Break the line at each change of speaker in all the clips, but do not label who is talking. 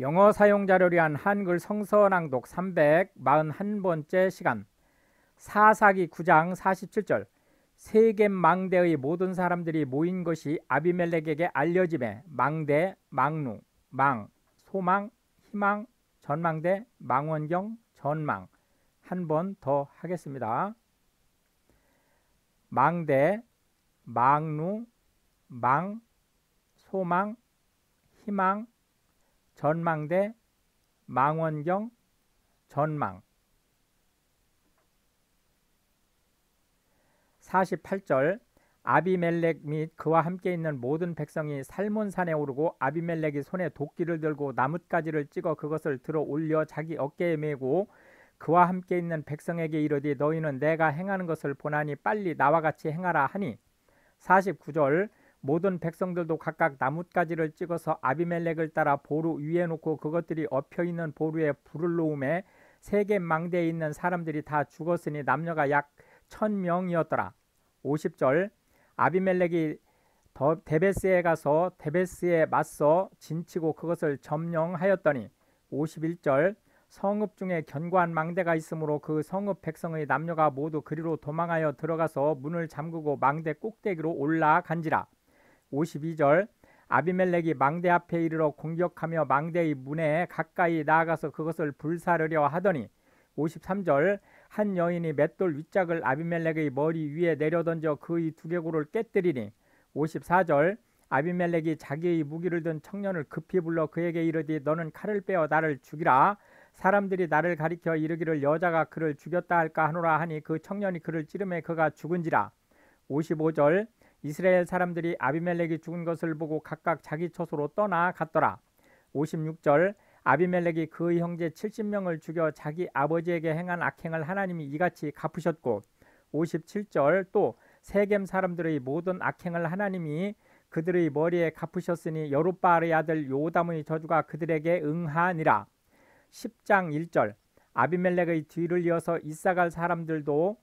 영어 사용 자료위한 한글 성서낭독 341번째 시간 사사기 9장 47절 세계 망대의 모든 사람들이 모인 것이 아비멜렉에게 알려지매 망대, 망루, 망, 소망, 희망, 전망대, 망원경, 전망 한 번 더 하겠습니다. 망대, 망루, 망, 소망, 희망, 전망대, 망원경, 전망 48절 아비멜렉 및 그와 함께 있는 모든 백성이 살몬산에 오르고 아비멜렉이 손에 도끼를 들고 나뭇가지를 찍어 그것을 들어 올려 자기 어깨에 메고 그와 함께 있는 백성에게 이르되 너희는 내가 행하는 것을 보나니 빨리 나와 같이 행하라 하니 49절 모든 백성들도 각각 나뭇가지를 찍어서 아비멜렉을 따라 보루 위에 놓고 그것들이 엎혀 있는 보루에 불을 놓음에 세계 망대에 있는 사람들이 다 죽었으니 남녀가 약 천명이었더라 50절 아비멜렉이 더 데베스에 가서 데베스에 맞서 진치고 그것을 점령하였더니 51절 성읍 중에 견고한 망대가 있으므로 그 성읍 백성의 남녀가 모두 그리로 도망하여 들어가서 문을 잠그고 망대 꼭대기로 올라간지라 52절 아비멜렉이 망대 앞에 이르러 공격하며 망대의 문에 가까이 나아가서 그것을 불사르려 하더니 53절 한 여인이 맷돌 윗짝을 아비멜렉의 머리 위에 내려던져 그의 두개골을 깨뜨리니 54절 아비멜렉이 자기의 무기를 든 청년을 급히 불러 그에게 이르되 너는 칼을 빼어 나를 죽이라 사람들이 나를 가리켜 이르기를 여자가 그를 죽였다 할까 하노라 하니 그 청년이 그를 찌르매 그가 죽은지라 55절 이스라엘 사람들이 아비멜렉이 죽은 것을 보고 각각 자기 처소로 떠나갔더라. 56절 아비멜렉이 그 형제 70명을 죽여 자기 아버지에게 행한 악행을 하나님이 이같이 갚으셨고 57절 또 세겜 사람들의 모든 악행을 하나님이 그들의 머리에 갚으셨으니 여룻바알의 아들 요담의 저주가 그들에게 응하니라. 10장 1절 아비멜렉의 뒤를 이어서 이사갈 사람들도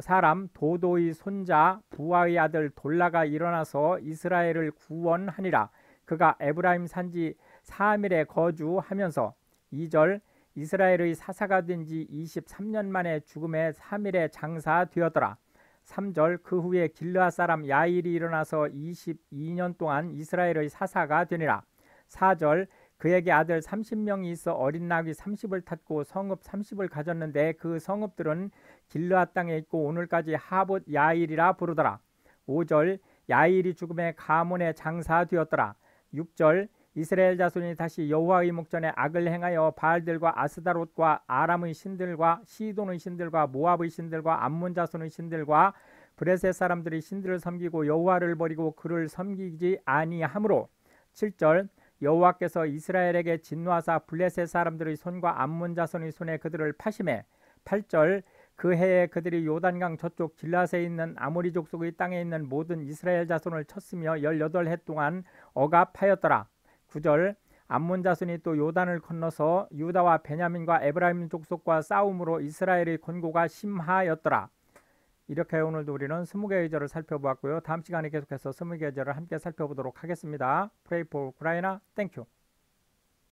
사람 도도의 손자 부하의 아들 돌라가 일어나서 이스라엘을 구원하니라 그가 에브라임 산지 4일에 거주하면서 2절 이스라엘의 사사가 된 지 23년 만에 죽음의 3일에 장사되었더라 3절 그 후에 길르앗 사람 야일이 일어나서 22년 동안 이스라엘의 사사가 되니라 4절 그에게 아들 30명이 있어 어린 낙이 30을 탔고 성읍 30을 가졌는데 그 성읍들은 길르앗 땅에 있고 오늘까지 하봇 야일이라 부르더라. 5절 야일이 죽음에 가문에 장사되었더라. 6절 이스라엘 자손이 다시 여호와의 목전에 악을 행하여 바알들과 아스다롯과 아람의 신들과 시돈의 신들과 모압의 신들과 암몬 자손의 신들과 브레셋 사람들이 신들을 섬기고 여호와를 버리고 그를 섬기지 아니하므로 7절 여호와께서 이스라엘에게 진노하사 블레셋 사람들의 손과 암몬 자손의 손에 그들을 파심해 8절 그 해에 그들이 요단강 저쪽 길라에 세 있는 아모리 족속의 땅에 있는 모든 이스라엘 자손을 쳤으며 18해 동안 억압하였더라. 9절 암몬 자손이 또 요단을 건너서 유다와 베냐민과 에브라임 족속과 싸움으로 이스라엘의 권고가 심하였더라. 이렇게 오늘도 우리는 20개의 절을 살펴보았고요. 다음 시간에 계속해서 20개의 절을 함께 살펴보도록 하겠습니다. Pray for Ukraine. Thank you.